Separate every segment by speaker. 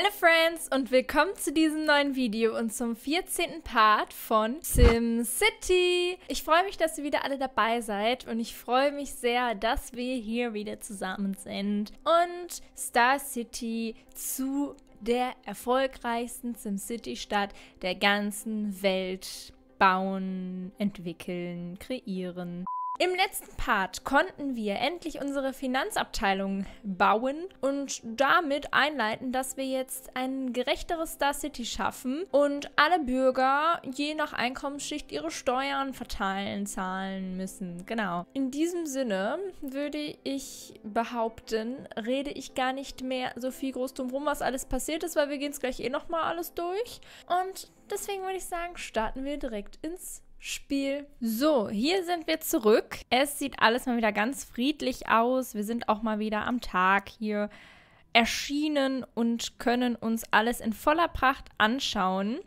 Speaker 1: Hello Friends und willkommen zu diesem neuen Video und zum 14. Part von SimCity. Ich freue mich, dass ihr wieder alle dabei seid und ich freue mich sehr, dass wir hier wieder zusammen sind und Star City zu der erfolgreichsten SimCity-Stadt der ganzen Welt bauen, entwickeln, kreieren. Im letzten Part konnten wir endlich unsere Finanzabteilung bauen und damit einleiten, dass wir jetzt ein gerechteres Star City schaffen und alle Bürger je nach Einkommensschicht ihre Steuern verteilen, zahlen müssen. Genau. In diesem Sinne würde ich behaupten, rede ich gar nicht mehr so viel groß drum rum, was alles passiert ist, weil wir gehen es gleich eh nochmal alles durch. Und deswegen würde ich sagen, starten wir direkt ins Spiel. So, hier sind wir zurück. Es sieht alles mal wieder ganz friedlich aus. Wir sind auch mal wieder am Tag hier erschienen und können uns alles in voller Pracht anschauen.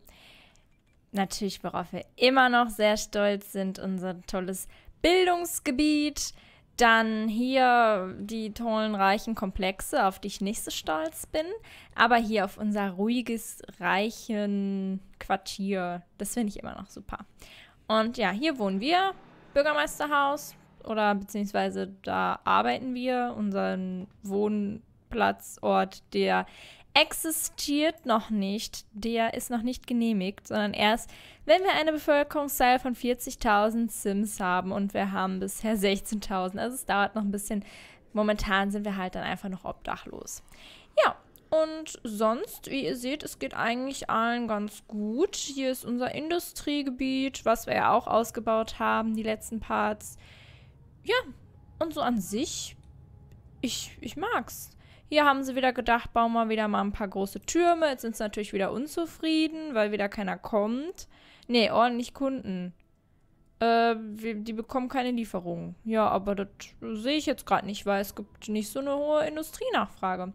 Speaker 1: Natürlich, worauf wir immer noch sehr stolz sind, unser tolles Bildungsgebiet. Dann hier die tollen reichen Komplexe, auf die ich nicht so stolz bin. Aber hier auf unser ruhiges, reichen Quartier, das finde ich immer noch super. Und ja, hier wohnen wir, Bürgermeisterhaus oder beziehungsweise da arbeiten wir, unseren Wohnplatzort, der existiert noch nicht, der ist noch nicht genehmigt, sondern erst, wenn wir eine Bevölkerungszahl von 40.000 Sims haben und wir haben bisher 16.000, also es dauert noch ein bisschen. Momentan sind wir halt dann einfach noch obdachlos. Ja, und sonst, wie ihr seht, es geht eigentlich allen ganz gut. Hier ist unser Industriegebiet, was wir ja auch ausgebaut haben, die letzten Parts. Ja, und so an sich, ich, ich mag's. Hier haben sie wieder gedacht, bauen wir wieder mal ein paar große Türme. Jetzt sind sie natürlich wieder unzufrieden, weil wieder keiner kommt. Nee, ordentlich Kunden. Äh, die bekommen keine Lieferungen. Ja, aber das sehe ich jetzt gerade nicht, weil es gibt nicht so eine hohe Industrienachfrage.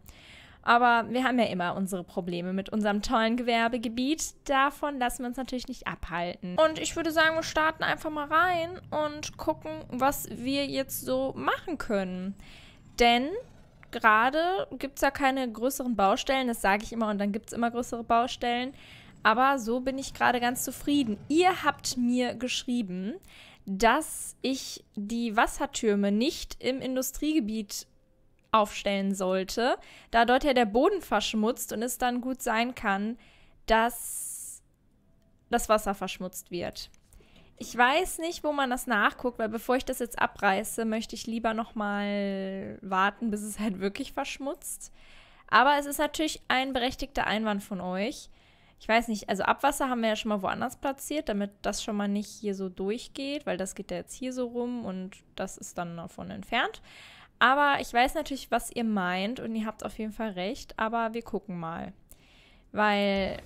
Speaker 1: Aber wir haben ja immer unsere Probleme mit unserem tollen Gewerbegebiet. Davon lassen wir uns natürlich nicht abhalten. Und ich würde sagen, wir starten einfach mal rein und gucken, was wir jetzt so machen können. Denn gerade gibt es ja keine größeren Baustellen. Das sage ich immer und dann gibt es immer größere Baustellen. Aber so bin ich gerade ganz zufrieden. Ihr habt mir geschrieben, dass ich die Wassertürme nicht im Industriegebiet aufstellen sollte, da dort ja der Boden verschmutzt und es dann gut sein kann, dass das Wasser verschmutzt wird. Ich weiß nicht, wo man das nachguckt, weil bevor ich das jetzt abreiße, möchte ich lieber nochmal warten, bis es halt wirklich verschmutzt. Aber es ist natürlich ein berechtigter Einwand von euch. Ich weiß nicht, also Abwasser haben wir ja schon mal woanders platziert, damit das schon mal nicht hier so durchgeht, weil das geht ja jetzt hier so rum und das ist dann davon entfernt. Aber ich weiß natürlich, was ihr meint und ihr habt auf jeden Fall recht, aber wir gucken mal. Weil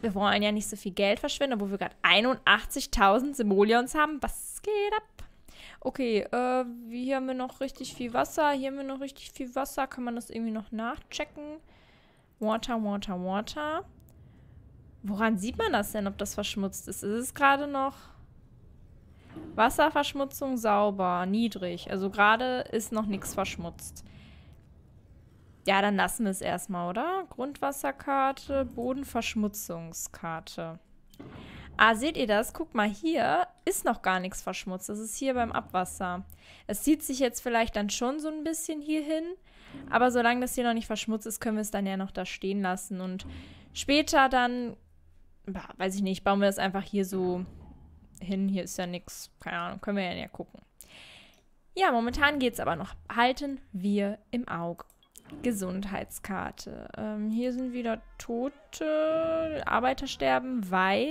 Speaker 1: wir wollen ja nicht so viel Geld verschwenden, obwohl wir gerade 81.000 Simoleons haben. Was geht ab? Okay, äh, hier haben wir noch richtig viel Wasser. Hier haben wir noch richtig viel Wasser. Kann man das irgendwie noch nachchecken? Water, Water, Water. Woran sieht man das denn, ob das verschmutzt ist? Ist es gerade noch... Wasserverschmutzung sauber, niedrig. Also gerade ist noch nichts verschmutzt. Ja, dann lassen wir es erstmal, oder? Grundwasserkarte, Bodenverschmutzungskarte. Ah, seht ihr das? Guck mal, hier ist noch gar nichts verschmutzt. Das ist hier beim Abwasser. Es zieht sich jetzt vielleicht dann schon so ein bisschen hier hin. Aber solange das hier noch nicht verschmutzt ist, können wir es dann ja noch da stehen lassen. Und später dann, weiß ich nicht, bauen wir das einfach hier so hin, hier ist ja nichts, keine Ahnung, können wir ja gucken. Ja, momentan geht es aber noch. Halten wir im Auge. Gesundheitskarte. Ähm, hier sind wieder Tote. Arbeiter sterben, weil...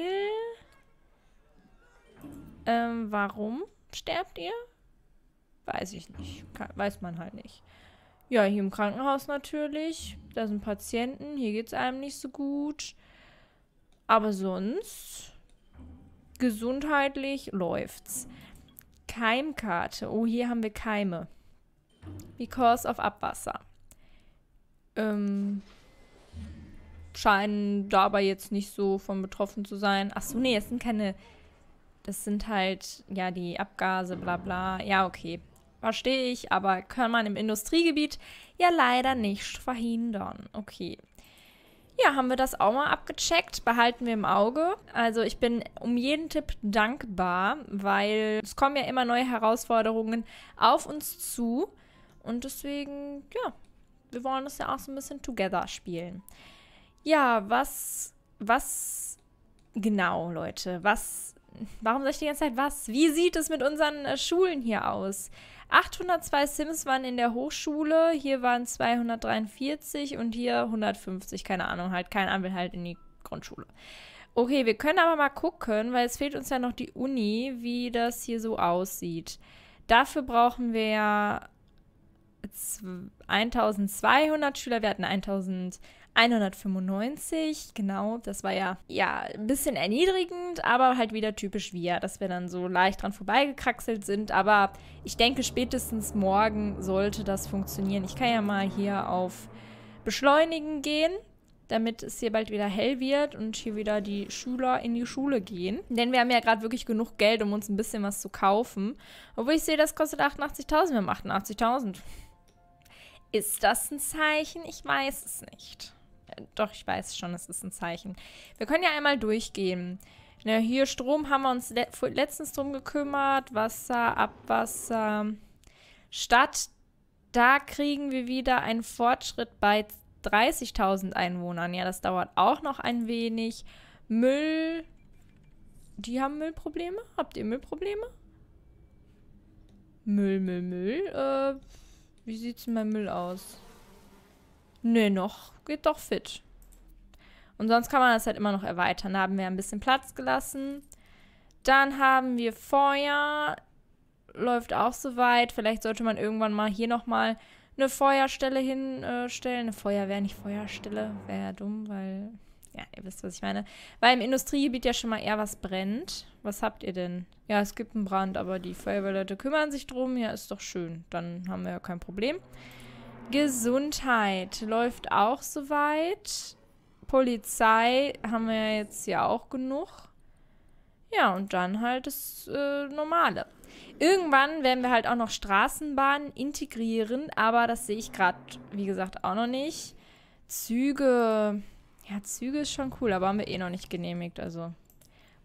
Speaker 1: Ähm, warum sterbt ihr? Weiß ich nicht. Kann, weiß man halt nicht. Ja, hier im Krankenhaus natürlich. Da sind Patienten. Hier geht es einem nicht so gut. Aber sonst Gesundheitlich läuft's. Keimkarte. Oh, hier haben wir Keime. Because of Abwasser. Ähm, scheinen dabei jetzt nicht so von betroffen zu sein. Achso, nee, es sind keine. Das sind halt, ja, die Abgase, bla bla. Ja, okay. Verstehe ich, aber kann man im Industriegebiet ja leider nicht verhindern. Okay ja, haben wir das auch mal abgecheckt. Behalten wir im Auge. Also ich bin um jeden Tipp dankbar, weil es kommen ja immer neue Herausforderungen auf uns zu. Und deswegen, ja, wir wollen das ja auch so ein bisschen together spielen. Ja, was, was genau, Leute? Was, warum sage ich die ganze Zeit was? Wie sieht es mit unseren äh, Schulen hier aus? 802 Sims waren in der Hochschule, hier waren 243 und hier 150, keine Ahnung, halt kein Anwalt halt in die Grundschule. Okay, wir können aber mal gucken, weil es fehlt uns ja noch die Uni, wie das hier so aussieht. Dafür brauchen wir 1200 Schüler, wir hatten 1000 195, genau, das war ja, ja ein bisschen erniedrigend, aber halt wieder typisch wir, dass wir dann so leicht dran vorbeigekraxelt sind. Aber ich denke, spätestens morgen sollte das funktionieren. Ich kann ja mal hier auf Beschleunigen gehen, damit es hier bald wieder hell wird und hier wieder die Schüler in die Schule gehen. Denn wir haben ja gerade wirklich genug Geld, um uns ein bisschen was zu kaufen. Obwohl ich sehe, das kostet 88.000. Wir haben 88.000. Ist das ein Zeichen? Ich weiß es nicht. Doch, ich weiß schon, es ist ein Zeichen. Wir können ja einmal durchgehen. Na, ne, hier Strom haben wir uns le letztens drum gekümmert. Wasser, Abwasser. Stadt, da kriegen wir wieder einen Fortschritt bei 30.000 Einwohnern. Ja, das dauert auch noch ein wenig. Müll, die haben Müllprobleme? Habt ihr Müllprobleme? Müll, Müll, Müll. Äh, wie es denn beim Müll aus? Nee, noch. Geht doch fit. Und sonst kann man das halt immer noch erweitern. Da haben wir ein bisschen Platz gelassen. Dann haben wir Feuer. Läuft auch soweit. Vielleicht sollte man irgendwann mal hier nochmal eine Feuerstelle hinstellen. Eine Feuerwehr, nicht Feuerstelle. Wäre ja dumm, weil... Ja, ihr wisst, was ich meine. Weil im Industriegebiet ja schon mal eher was brennt. Was habt ihr denn? Ja, es gibt einen Brand, aber die Feuerwehrleute kümmern sich drum. Ja, ist doch schön. Dann haben wir ja kein Problem. Gesundheit läuft auch soweit. Polizei haben wir jetzt ja auch genug. Ja, und dann halt das äh, Normale. Irgendwann werden wir halt auch noch Straßenbahnen integrieren, aber das sehe ich gerade, wie gesagt, auch noch nicht. Züge, ja, Züge ist schon cool, aber haben wir eh noch nicht genehmigt, also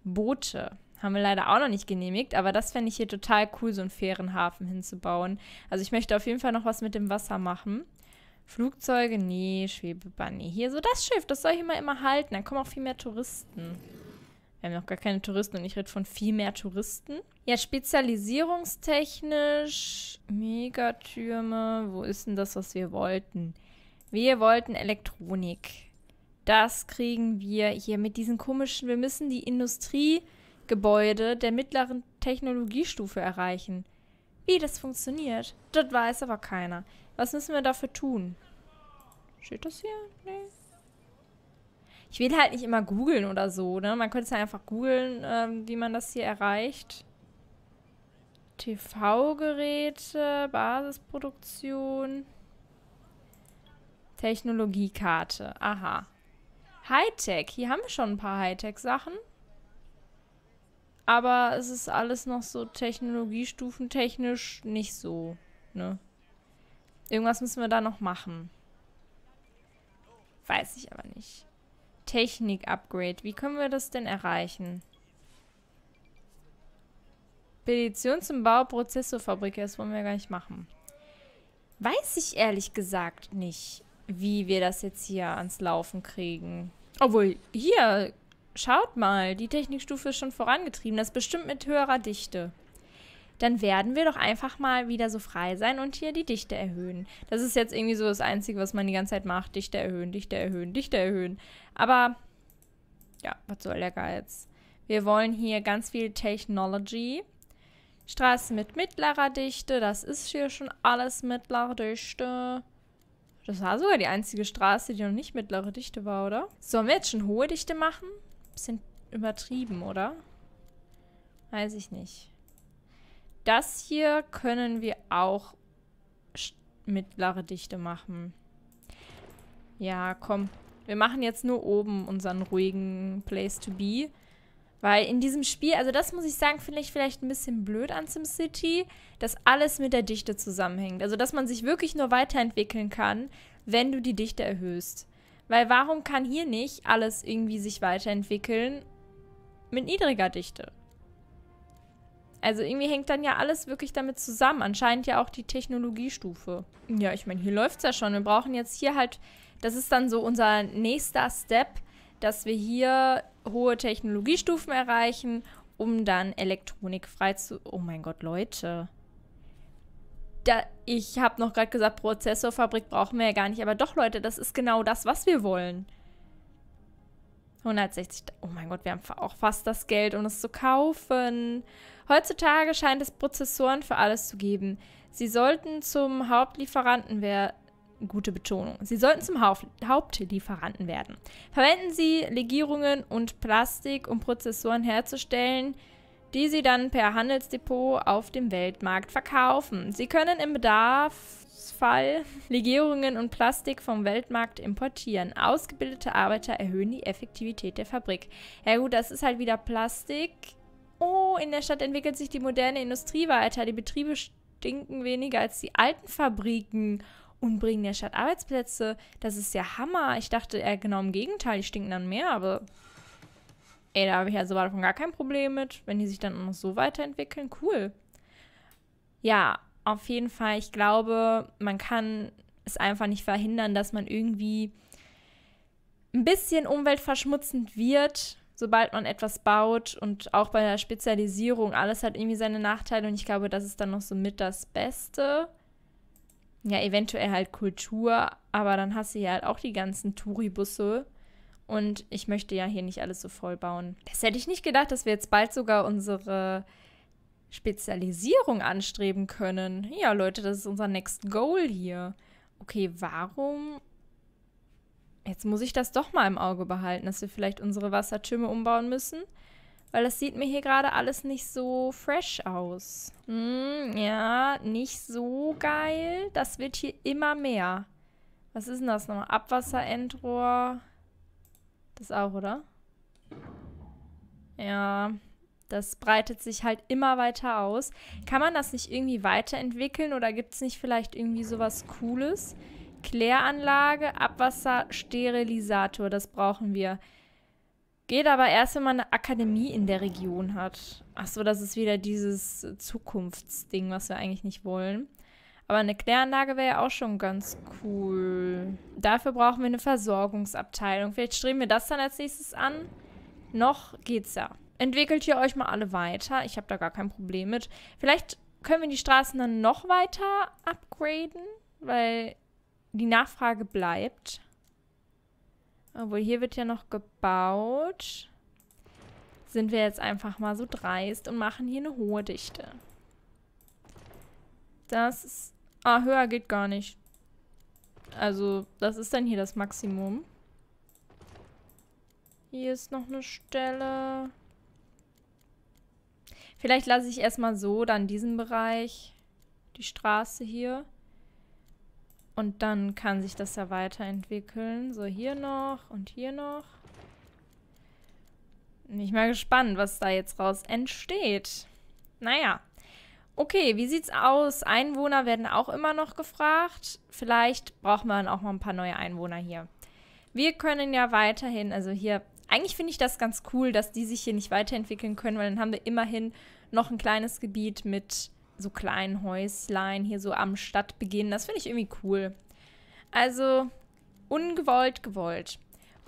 Speaker 1: Boote. Haben wir leider auch noch nicht genehmigt, aber das fände ich hier total cool, so einen fairen Hafen hinzubauen. Also ich möchte auf jeden Fall noch was mit dem Wasser machen. Flugzeuge, nee, Schwebebahn, nee. Hier so das Schiff, das soll ich immer, immer halten. Dann kommen auch viel mehr Touristen. Wir haben noch gar keine Touristen und ich rede von viel mehr Touristen. Ja, spezialisierungstechnisch, Megatürme, wo ist denn das, was wir wollten? Wir wollten Elektronik. Das kriegen wir hier mit diesen komischen, wir müssen die Industrie Gebäude der mittleren Technologiestufe erreichen. Wie das funktioniert, das weiß aber keiner. Was müssen wir dafür tun? Steht das hier? Nee. Ich will halt nicht immer googeln oder so, ne? Man könnte es ja einfach googeln, ähm, wie man das hier erreicht. TV-Geräte, Basisproduktion, Technologiekarte. Aha. Hightech. Hier haben wir schon ein paar Hightech-Sachen. Aber es ist alles noch so technologiestufentechnisch nicht so, ne? Irgendwas müssen wir da noch machen. Weiß ich aber nicht. Technik-Upgrade. Wie können wir das denn erreichen? Petition zum Bau Prozessorfabrik. Das wollen wir gar nicht machen. Weiß ich ehrlich gesagt nicht, wie wir das jetzt hier ans Laufen kriegen. Obwohl, hier Schaut mal, die Technikstufe ist schon vorangetrieben. Das ist bestimmt mit höherer Dichte. Dann werden wir doch einfach mal wieder so frei sein und hier die Dichte erhöhen. Das ist jetzt irgendwie so das Einzige, was man die ganze Zeit macht. Dichte erhöhen, Dichte erhöhen, Dichte erhöhen. Aber ja, was soll der Geiz? Wir wollen hier ganz viel Technology. Straßen mit mittlerer Dichte. Das ist hier schon alles mittlere Dichte. Das war sogar die einzige Straße, die noch nicht mittlere Dichte war, oder? Sollen wir jetzt schon hohe Dichte machen? bisschen übertrieben, oder? Weiß ich nicht. Das hier können wir auch mittlere Dichte machen. Ja, komm. Wir machen jetzt nur oben unseren ruhigen Place to be. Weil in diesem Spiel, also das muss ich sagen, finde ich vielleicht ein bisschen blöd an SimCity, dass alles mit der Dichte zusammenhängt. Also dass man sich wirklich nur weiterentwickeln kann, wenn du die Dichte erhöhst. Weil warum kann hier nicht alles irgendwie sich weiterentwickeln mit niedriger Dichte? Also irgendwie hängt dann ja alles wirklich damit zusammen. Anscheinend ja auch die Technologiestufe. Ja, ich meine, hier läuft es ja schon. Wir brauchen jetzt hier halt, das ist dann so unser nächster Step, dass wir hier hohe Technologiestufen erreichen, um dann Elektronik frei zu... Oh mein Gott, Leute da, ich habe noch gerade gesagt, Prozessorfabrik brauchen wir ja gar nicht. Aber doch, Leute, das ist genau das, was wir wollen. 160. Oh mein Gott, wir haben auch fast das Geld, um es zu kaufen. Heutzutage scheint es Prozessoren für alles zu geben. Sie sollten zum Hauptlieferanten werden. Gute Betonung. Sie sollten zum Haupt Hauptlieferanten werden. Verwenden Sie Legierungen und Plastik, um Prozessoren herzustellen, die sie dann per Handelsdepot auf dem Weltmarkt verkaufen. Sie können im Bedarfsfall Legierungen und Plastik vom Weltmarkt importieren. Ausgebildete Arbeiter erhöhen die Effektivität der Fabrik. Ja gut, das ist halt wieder Plastik. Oh, in der Stadt entwickelt sich die moderne Industrie weiter. Die Betriebe stinken weniger als die alten Fabriken und bringen der Stadt Arbeitsplätze. Das ist ja Hammer. Ich dachte eher genau im Gegenteil, die stinken dann mehr, aber Ey, da habe ich ja also davon gar kein Problem mit, wenn die sich dann noch so weiterentwickeln. Cool. Ja, auf jeden Fall, ich glaube, man kann es einfach nicht verhindern, dass man irgendwie ein bisschen umweltverschmutzend wird, sobald man etwas baut und auch bei der Spezialisierung. Alles hat irgendwie seine Nachteile und ich glaube, das ist dann noch so mit das Beste. Ja, eventuell halt Kultur, aber dann hast du ja halt auch die ganzen Touribusse, und ich möchte ja hier nicht alles so voll bauen. Das hätte ich nicht gedacht, dass wir jetzt bald sogar unsere Spezialisierung anstreben können. Ja, Leute, das ist unser Next Goal hier. Okay, warum? Jetzt muss ich das doch mal im Auge behalten, dass wir vielleicht unsere Wassertürme umbauen müssen. Weil das sieht mir hier gerade alles nicht so fresh aus. Hm, ja, nicht so geil. Das wird hier immer mehr. Was ist denn das nochmal? Abwasserendrohr. Das auch, oder? Ja, das breitet sich halt immer weiter aus. Kann man das nicht irgendwie weiterentwickeln oder gibt es nicht vielleicht irgendwie sowas Cooles? Kläranlage, Abwasser, Sterilisator, das brauchen wir. Geht aber erst, wenn man eine Akademie in der Region hat. Achso, das ist wieder dieses Zukunftsding, was wir eigentlich nicht wollen. Aber eine Kläranlage wäre ja auch schon ganz cool. Dafür brauchen wir eine Versorgungsabteilung. Vielleicht streben wir das dann als nächstes an. Noch geht's ja. Entwickelt ihr euch mal alle weiter. Ich habe da gar kein Problem mit. Vielleicht können wir die Straßen dann noch weiter upgraden, weil die Nachfrage bleibt. Obwohl, hier wird ja noch gebaut. Sind wir jetzt einfach mal so dreist und machen hier eine hohe Dichte. Das ist Ah, höher geht gar nicht. Also, das ist dann hier das Maximum. Hier ist noch eine Stelle. Vielleicht lasse ich erstmal so, dann diesen Bereich, die Straße hier. Und dann kann sich das ja weiterentwickeln. So, hier noch und hier noch. Bin ich mal gespannt, was da jetzt raus entsteht. Naja. Okay, wie sieht's aus? Einwohner werden auch immer noch gefragt. Vielleicht braucht man auch mal ein paar neue Einwohner hier. Wir können ja weiterhin, also hier, eigentlich finde ich das ganz cool, dass die sich hier nicht weiterentwickeln können, weil dann haben wir immerhin noch ein kleines Gebiet mit so kleinen Häuslein hier so am Stadtbeginn. Das finde ich irgendwie cool. Also, ungewollt gewollt.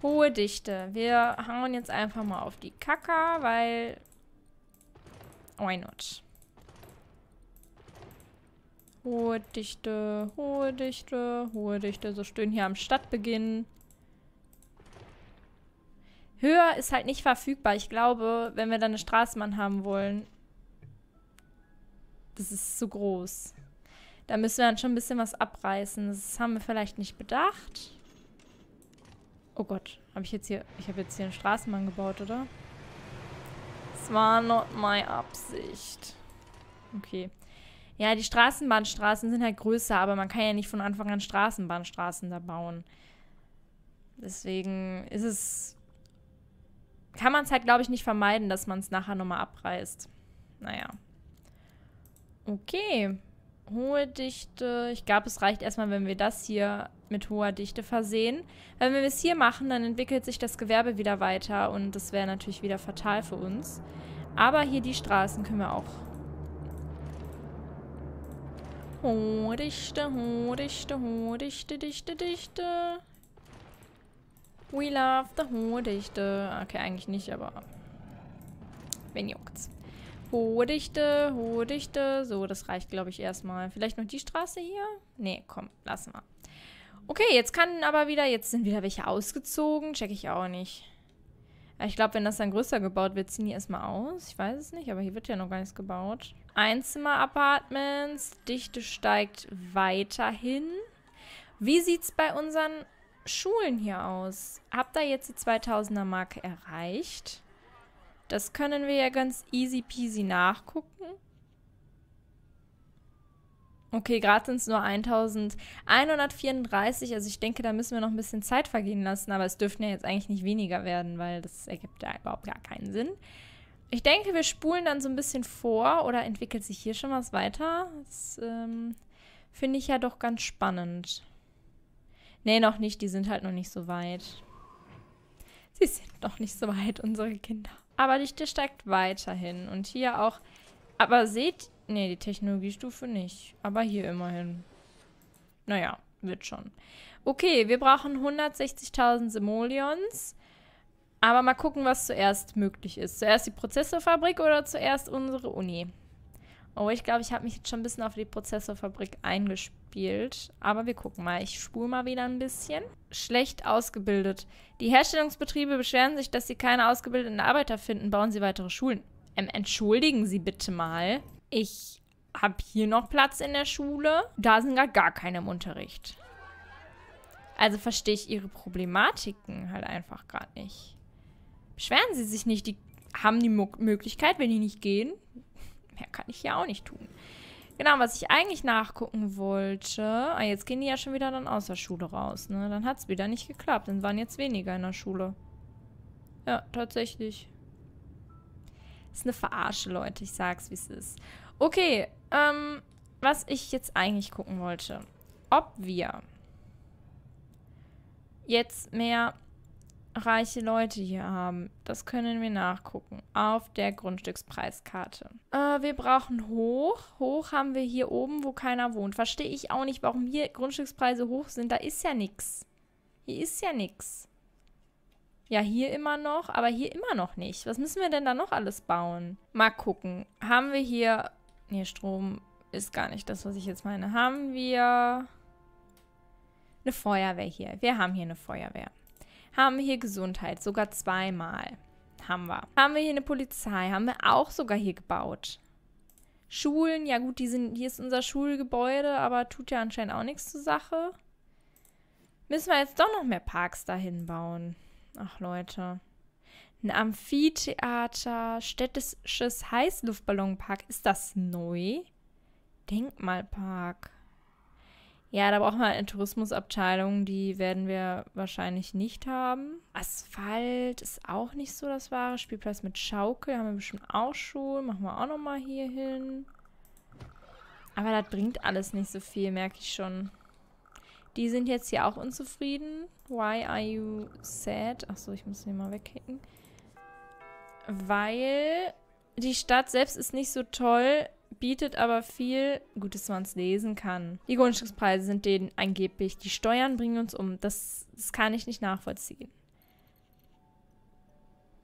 Speaker 1: Hohe Dichte. Wir hauen jetzt einfach mal auf die Kacker, weil... Why not? Hohe Dichte, hohe Dichte, hohe Dichte. So schön hier am Stadtbeginn. Höher ist halt nicht verfügbar. Ich glaube, wenn wir dann eine Straßenbahn haben wollen, das ist zu groß. Da müssen wir dann schon ein bisschen was abreißen. Das haben wir vielleicht nicht bedacht. Oh Gott, habe ich jetzt hier... Ich habe jetzt hier einen Straßenbahn gebaut, oder? Das war not my Absicht. Okay. Ja, die Straßenbahnstraßen sind halt größer, aber man kann ja nicht von Anfang an Straßenbahnstraßen da bauen. Deswegen ist es. Kann man es halt, glaube ich, nicht vermeiden, dass man es nachher nochmal abreißt. Naja. Okay. Hohe Dichte. Ich glaube, es reicht erstmal, wenn wir das hier mit hoher Dichte versehen. wenn wir es hier machen, dann entwickelt sich das Gewerbe wieder weiter und das wäre natürlich wieder fatal für uns. Aber hier die Straßen können wir auch Ho, dichte, ho, dichte, ho, dichte, dichte, dichte. We love the hohe Dichte. Okay, eigentlich nicht, aber wen juckt's. Hohe Dichte, hohe Dichte. So, das reicht, glaube ich, erstmal. Vielleicht noch die Straße hier? Nee, komm, lassen wir. Okay, jetzt kann aber wieder, jetzt sind wieder welche ausgezogen. Check ich auch nicht. Ich glaube, wenn das dann größer gebaut wird, ziehen die erstmal aus. Ich weiß es nicht, aber hier wird ja noch gar nichts gebaut. Einzimmer-Apartments. Dichte steigt weiterhin. Wie sieht es bei unseren Schulen hier aus? Habt ihr jetzt die 2000er-Marke erreicht? Das können wir ja ganz easy peasy nachgucken. Okay, gerade sind es nur 1134. Also ich denke, da müssen wir noch ein bisschen Zeit vergehen lassen. Aber es dürften ja jetzt eigentlich nicht weniger werden, weil das ergibt ja überhaupt gar keinen Sinn. Ich denke, wir spulen dann so ein bisschen vor oder entwickelt sich hier schon was weiter? Das ähm, finde ich ja doch ganz spannend. Nee, noch nicht. Die sind halt noch nicht so weit. Sie sind noch nicht so weit, unsere Kinder. Aber die Dichte steigt weiterhin. Und hier auch... Aber seht ihr. Nee, die Technologiestufe nicht. Aber hier immerhin. Naja, wird schon. Okay, wir brauchen 160.000 Simoleons. Aber mal gucken, was zuerst möglich ist. Zuerst die Prozessorfabrik oder zuerst unsere Uni? Oh, ich glaube, ich habe mich jetzt schon ein bisschen auf die Prozessorfabrik eingespielt. Aber wir gucken mal. Ich spule mal wieder ein bisschen. Schlecht ausgebildet. Die Herstellungsbetriebe beschweren sich, dass sie keine ausgebildeten Arbeiter finden. Bauen sie weitere Schulen. Ähm, entschuldigen Sie bitte mal. Ich habe hier noch Platz in der Schule. Da sind gerade gar keine im Unterricht. Also verstehe ich ihre Problematiken halt einfach gerade nicht. Beschweren sie sich nicht. Die haben die Mo Möglichkeit, wenn die nicht gehen. Mehr kann ich ja auch nicht tun. Genau, was ich eigentlich nachgucken wollte. Ah, jetzt gehen die ja schon wieder dann aus der Schule raus, ne? Dann hat es wieder nicht geklappt. Dann waren jetzt weniger in der Schule. Ja, tatsächlich. Das ist eine Verarsche, Leute. Ich sag's, wie es ist. Okay, ähm, was ich jetzt eigentlich gucken wollte. Ob wir jetzt mehr reiche Leute hier haben. Das können wir nachgucken. Auf der Grundstückspreiskarte. Äh, wir brauchen hoch. Hoch haben wir hier oben, wo keiner wohnt. Verstehe ich auch nicht, warum hier Grundstückspreise hoch sind. Da ist ja nichts. Hier ist ja nichts. Ja, hier immer noch, aber hier immer noch nicht. Was müssen wir denn da noch alles bauen? Mal gucken. Haben wir hier Nee, Strom ist gar nicht das, was ich jetzt meine. Haben wir eine Feuerwehr hier? Wir haben hier eine Feuerwehr. Haben wir hier Gesundheit? Sogar zweimal. Haben wir. Haben wir hier eine Polizei? Haben wir auch sogar hier gebaut. Schulen, ja gut, die sind, hier ist unser Schulgebäude, aber tut ja anscheinend auch nichts zur Sache. Müssen wir jetzt doch noch mehr Parks dahin bauen. Ach Leute ein Amphitheater, städtisches Heißluftballonpark. Ist das neu? Denkmalpark. Ja, da brauchen wir eine Tourismusabteilung, die werden wir wahrscheinlich nicht haben. Asphalt ist auch nicht so das wahre. Spielplatz mit Schaukel haben wir bestimmt auch schon. Machen wir auch nochmal hier hin. Aber das bringt alles nicht so viel, merke ich schon. Die sind jetzt hier auch unzufrieden. Why are you sad? Achso, ich muss den mal wegkicken weil die Stadt selbst ist nicht so toll, bietet aber viel, gut, dass man es lesen kann. Die Grundstückspreise sind denen angeblich. Die Steuern bringen uns um. Das, das kann ich nicht nachvollziehen.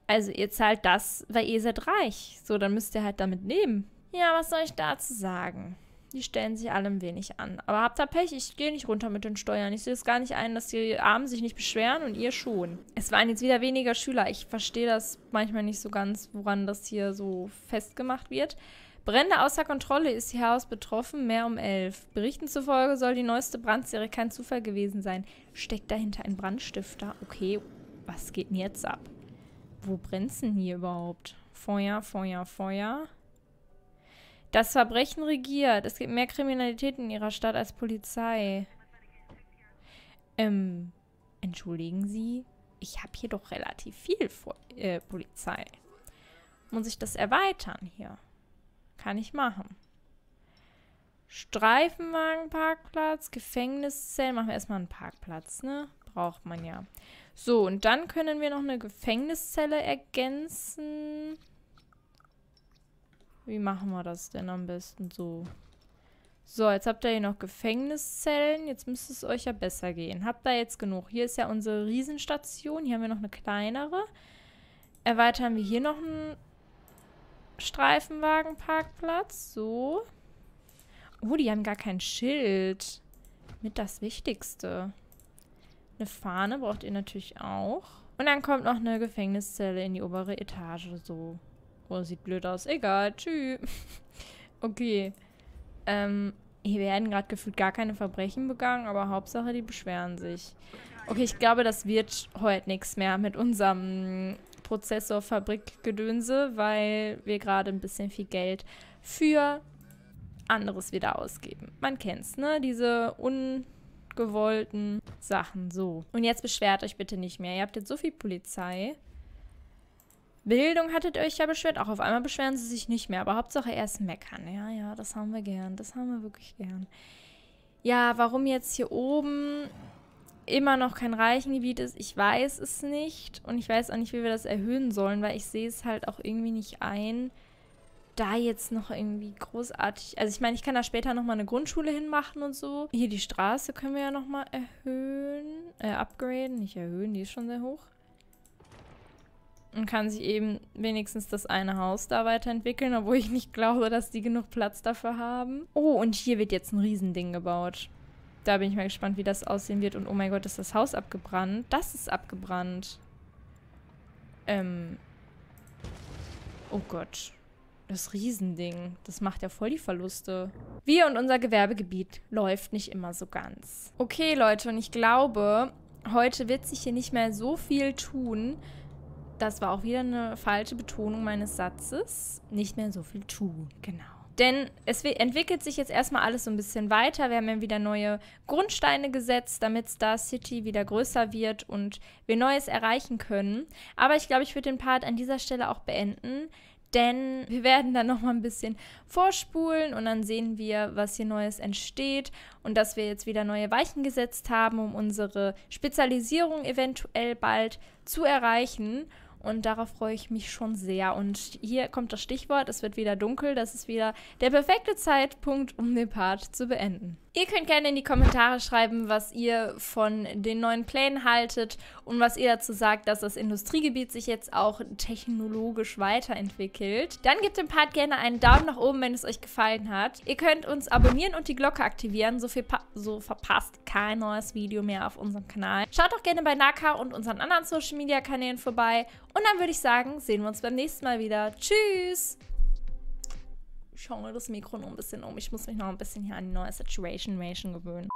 Speaker 1: Also ihr zahlt das, weil ihr seid reich. So, dann müsst ihr halt damit leben. Ja, was soll ich dazu sagen? Die stellen sich alle ein wenig an. Aber habt da Pech, ich gehe nicht runter mit den Steuern. Ich sehe es gar nicht ein, dass die Armen sich nicht beschweren und ihr schon. Es waren jetzt wieder weniger Schüler. Ich verstehe das manchmal nicht so ganz, woran das hier so festgemacht wird. Brände außer Kontrolle ist hier Haus betroffen, mehr um elf. Berichten zufolge soll die neueste Brandserie kein Zufall gewesen sein. Steckt dahinter ein Brandstifter? Okay, was geht denn jetzt ab? Wo brennt's denn hier überhaupt? Feuer, Feuer, Feuer. Das Verbrechen regiert. Es gibt mehr Kriminalität in ihrer Stadt als Polizei. Ähm, entschuldigen Sie, ich habe hier doch relativ viel Vor äh, Polizei. Muss ich das erweitern hier? Kann ich machen. Streifenwagen, Parkplatz, Gefängniszellen. Machen wir erstmal einen Parkplatz, ne? Braucht man ja. So, und dann können wir noch eine Gefängniszelle ergänzen. Wie machen wir das denn am besten so? So, jetzt habt ihr hier noch Gefängniszellen. Jetzt müsste es euch ja besser gehen. Habt ihr jetzt genug? Hier ist ja unsere Riesenstation. Hier haben wir noch eine kleinere. Erweitern wir hier noch einen Streifenwagenparkplatz. So. Oh, die haben gar kein Schild. Mit das Wichtigste. Eine Fahne braucht ihr natürlich auch. Und dann kommt noch eine Gefängniszelle in die obere Etage. So. Oh, sieht blöd aus. Egal, tschüss. okay. Ähm, hier werden gerade gefühlt gar keine Verbrechen begangen, aber Hauptsache, die beschweren sich. Okay, ich glaube, das wird heute nichts mehr mit unserem Prozessorfabrikgedönse, weil wir gerade ein bisschen viel Geld für anderes wieder ausgeben. Man kennt's, ne? Diese ungewollten Sachen. So. Und jetzt beschwert euch bitte nicht mehr. Ihr habt jetzt so viel Polizei. Bildung hattet euch ja beschwert. Auch auf einmal beschweren sie sich nicht mehr. Aber Hauptsache er ist meckern. Ja, ja, das haben wir gern. Das haben wir wirklich gern. Ja, warum jetzt hier oben immer noch kein Reichengebiet ist, ich weiß es nicht. Und ich weiß auch nicht, wie wir das erhöhen sollen, weil ich sehe es halt auch irgendwie nicht ein, da jetzt noch irgendwie großartig... Also ich meine, ich kann da später nochmal eine Grundschule hinmachen und so. Hier die Straße können wir ja nochmal erhöhen, äh, upgraden. Nicht erhöhen, die ist schon sehr hoch und kann sich eben wenigstens das eine Haus da weiterentwickeln, obwohl ich nicht glaube, dass die genug Platz dafür haben. Oh, und hier wird jetzt ein Riesending gebaut. Da bin ich mal gespannt, wie das aussehen wird. Und oh mein Gott, ist das Haus abgebrannt? Das ist abgebrannt. Ähm. Oh Gott. Das Riesending. Das macht ja voll die Verluste. Wir und unser Gewerbegebiet läuft nicht immer so ganz. Okay, Leute, und ich glaube, heute wird sich hier nicht mehr so viel tun. Das war auch wieder eine falsche Betonung meines Satzes. Nicht mehr so viel tun. Genau. Denn es entwickelt sich jetzt erstmal alles so ein bisschen weiter. Wir haben ja wieder neue Grundsteine gesetzt, damit Star City wieder größer wird und wir Neues erreichen können. Aber ich glaube, ich würde den Part an dieser Stelle auch beenden. Denn wir werden dann nochmal ein bisschen vorspulen und dann sehen wir, was hier Neues entsteht und dass wir jetzt wieder neue Weichen gesetzt haben, um unsere Spezialisierung eventuell bald zu erreichen. Und darauf freue ich mich schon sehr. Und hier kommt das Stichwort, es wird wieder dunkel. Das ist wieder der perfekte Zeitpunkt, um den Part zu beenden. Ihr könnt gerne in die Kommentare schreiben, was ihr von den neuen Plänen haltet und was ihr dazu sagt, dass das Industriegebiet sich jetzt auch technologisch weiterentwickelt. Dann gebt dem Part gerne einen Daumen nach oben, wenn es euch gefallen hat. Ihr könnt uns abonnieren und die Glocke aktivieren, so, so verpasst kein neues Video mehr auf unserem Kanal. Schaut auch gerne bei Naka und unseren anderen Social Media Kanälen vorbei und dann würde ich sagen, sehen wir uns beim nächsten Mal wieder. Tschüss! schaue das Mikro noch ein bisschen um. Ich muss mich noch ein bisschen hier an die neue Situation gewöhnen.